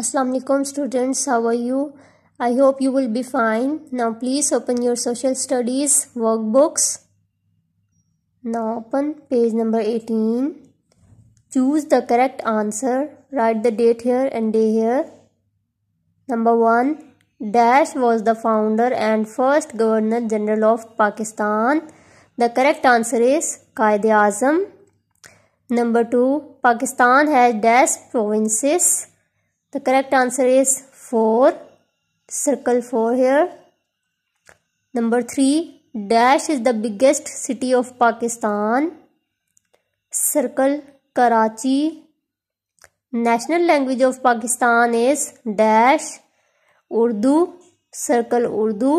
Assalamualaikum alaikum students how are you I hope you will be fine now please open your social studies workbooks now open page number 18 choose the correct answer write the date here and day here number 1 dash was the founder and first governor general of Pakistan the correct answer is Qaid Azam number 2 Pakistan has dash provinces The correct answer is 4. Circle 4 here. Number 3. Dash is the biggest city of Pakistan. Circle Karachi. National language of Pakistan is dash Urdu. Circle Urdu.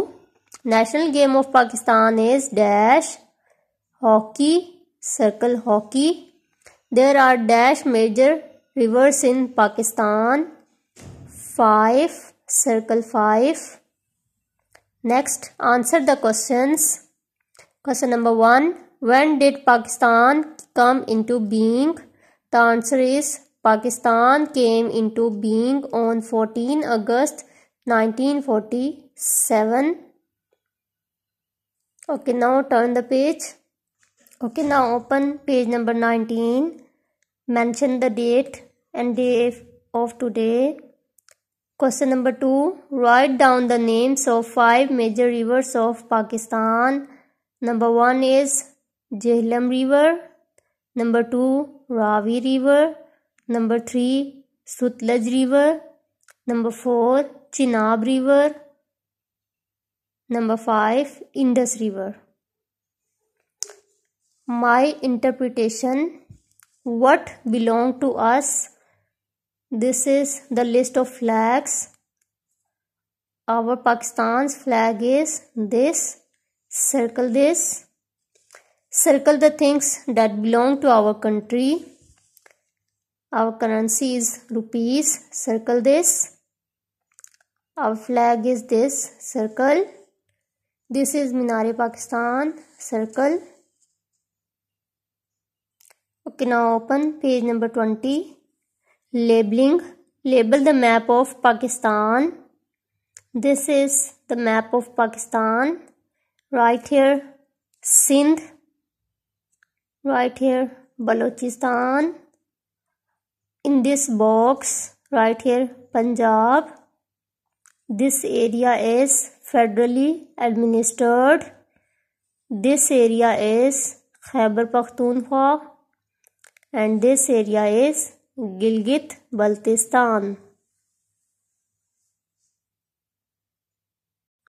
National game of Pakistan is dash hockey. Circle hockey. There are dash major rivers in Pakistan. 5 circle 5 next answer the questions question number 1 when did pakistan come into being the answer is pakistan came into being on 14 august 1947 okay now turn the page okay now open page number 19 mention the date and day of today Question number 2 Write down the names of 5 major rivers of Pakistan. Number 1 is Jhelum River. Number 2 Ravi River. Number 3 Sutlej River. Number 4 Chinab River. Number 5 Indus River. My interpretation What belong to us this is the list of flags. Our Pakistan's flag is this. Circle this. Circle the things that belong to our country. Our currency is rupees. Circle this. Our flag is this. Circle. This is Minare Pakistan. Circle. Okay, now open page number 20. Labeling Label the map of Pakistan. This is the map of Pakistan. Right here, Sindh. Right here, Balochistan. In this box, right here, Punjab. This area is federally administered. This area is Khyber Pakhtunkhwa and this area is Gilgit Baltistan